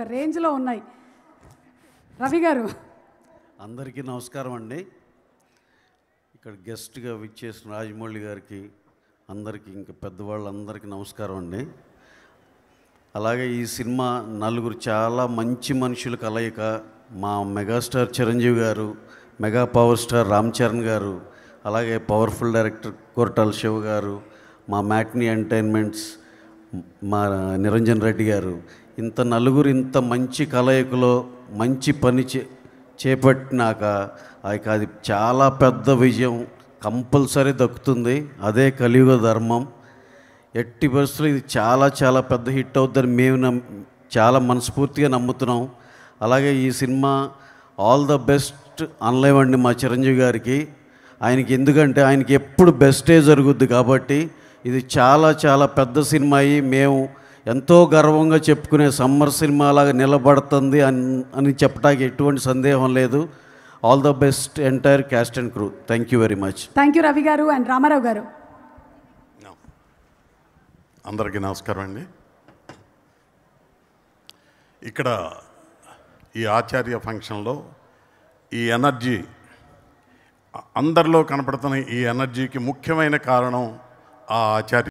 ఒక రేంజ్లో ఉన్నాయి రవి గారు అందరికీ నమస్కారం అండి ఇక్కడ గెస్ట్గా విచ్చేసిన రాజమౌళి గారికి అందరికీ ఇంకా పెద్దవాళ్ళందరికీ నమస్కారం అండి అలాగే ఈ సినిమా నలుగురు చాలా మంచి మనుషుల కలయిక మా megastar Chiranjeevi garu mega power star Ram Charan garu అలాగే పవర్ఫుల్ డైరెక్టర్ కోరటాల శివ గారు మా మ్యాట్ని ఎంటర్టైన్మెంట్స్ మా నిరంజన్ రెడ్డి గారు ఇంత నలుగురు ఇంత మంచి కలయికలో మంచి పని చే చేపట్టినాక యొక్క అది చాలా పెద్ద విజయం కంపల్సరీ దక్కుతుంది అదే కలియుగ ధర్మం ఎట్టి పరిస్థితులు ఇది చాలా చాలా పెద్ద హిట్ అవుతుందని మేము నమ్ చాలా మనస్ఫూర్తిగా నమ్ముతున్నాం అలాగే ఈ సినిమా ఆల్ ద బెస్ట్ అనలేవండి మా చిరంజీవి గారికి ఆయనకి ఎందుకంటే ఆయనకి ఎప్పుడు బెస్టే జరుగుద్ది కాబట్టి ఇది చాలా చాలా పెద్ద సినిమా అయ్యి మేము ఎంతో గర్వంగా చెప్పుకునే సమ్మర్ సినిమాలాగా నిలబడుతుంది అని అని చెప్పడానికి ఎటువంటి సందేహం లేదు all the best entire cast and crew thank you very much thank you Ravi garu and Ramarao గారు అందరికీ నమస్కారం అండి ఇక్కడ ఈ ఆచార్య ఫంక్షన్లో ఈ ఎనర్జీ అందరిలో కనపడుతున్న ఈ ఎనర్జీకి ముఖ్యమైన కారణం ఆ ఆచార్య